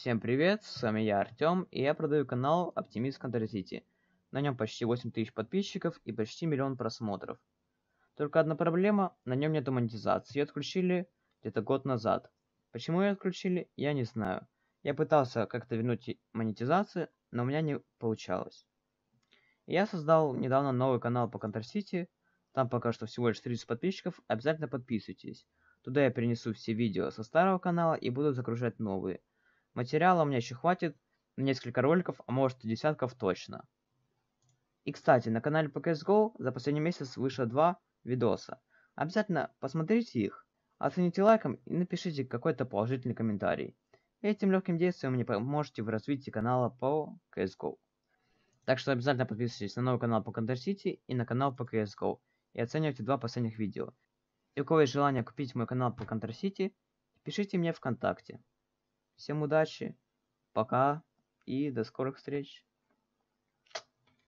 Всем привет, с вами я Артём и я продаю канал «Оптимист Counter City. На нем почти 8 тысяч подписчиков и почти миллион просмотров. Только одна проблема, на нем нет монетизации, ее отключили где-то год назад. Почему ее отключили, я не знаю. Я пытался как-то вернуть монетизацию, но у меня не получалось. Я создал недавно новый канал по Counter City, там пока что всего лишь 30 подписчиков, обязательно подписывайтесь. Туда я перенесу все видео со старого канала и буду загружать новые – Материала у меня еще хватит на несколько роликов, а может и десятков точно. И кстати, на канале по CSGO за последний месяц вышло два видоса. Обязательно посмотрите их, оцените лайком и напишите какой-то положительный комментарий. Этим легким действием мне поможете в развитии канала по CSGO. Так что обязательно подписывайтесь на новый канал по Counter City и на канал по CSGO и оценивайте два последних видео. И у кого есть желание купить мой канал по Counter City, пишите мне ВКонтакте. Всем удачи, пока и до скорых встреч.